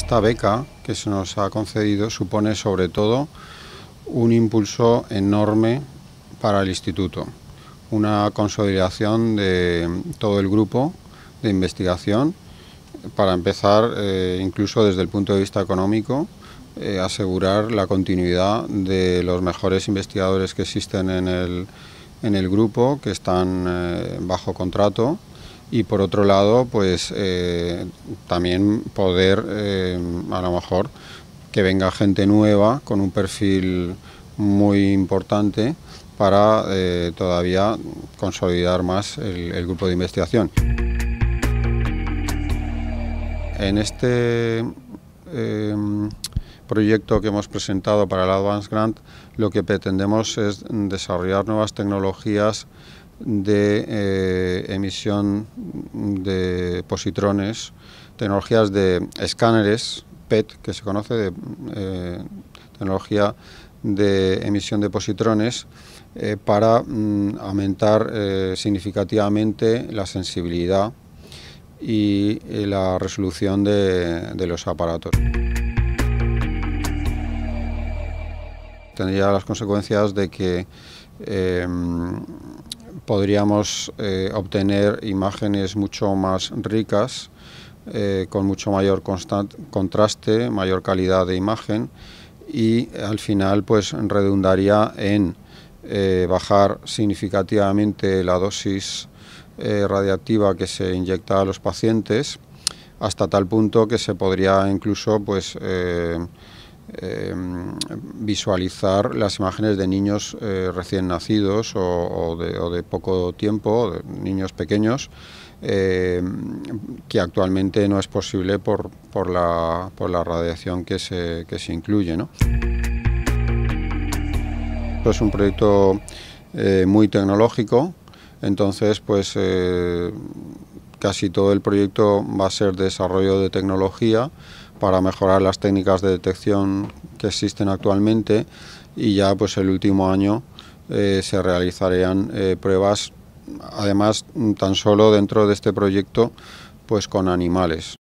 Esta beca que se nos ha concedido supone sobre todo un impulso enorme para el instituto, una consolidación de todo el grupo de investigación, para empezar eh, incluso desde el punto de vista económico, eh, asegurar la continuidad de los mejores investigadores que existen en el, grupo, que están eh, bajo contrato, y por otro lado, pues eh, también poder, eh, a lo mejor, que venga gente nueva con un perfil muy importante para eh, todavía consolidar más el, el grupo de investigación. En este em, proyecto que hemos presentado para el Advanced Grant, lo que pretendemos es desarrollar nuevas tecnologías de eh, emisión de positrones, tecnologías de escáneres, PET, que se conoce, de eh, tecnología de emisión de positrones, eh, para mm, aumentar significativamente la sensibilidad y, la resolución de, los aparatos. Tendría las consecuencias de que podríamos eh, obtener imágenes mucho más ricas, eh, con mucho mayor contraste, mayor calidad de imagen y al final pues redundaría en eh, bajar significativamente la dosis radiactiva que se inyecta a los pacientes hasta tal punto que se podría incluso pues Em, visualizar las imágenes de niños eh, recién nacidos o, de, poco tiempo, niños pequeños, em, que actualmente no es posible por, por, la, por la, radiación que se, incluye. Es un proyecto eh, muy tecnológico, entonces pues eh, casi todo el proyecto va a ser desarrollo de tecnología para mejorar las técnicas de detección que existen actualmente y ya pues el último año eh, se realizarían eh, pruebas además tan solo dentro de este proyecto pues con animales.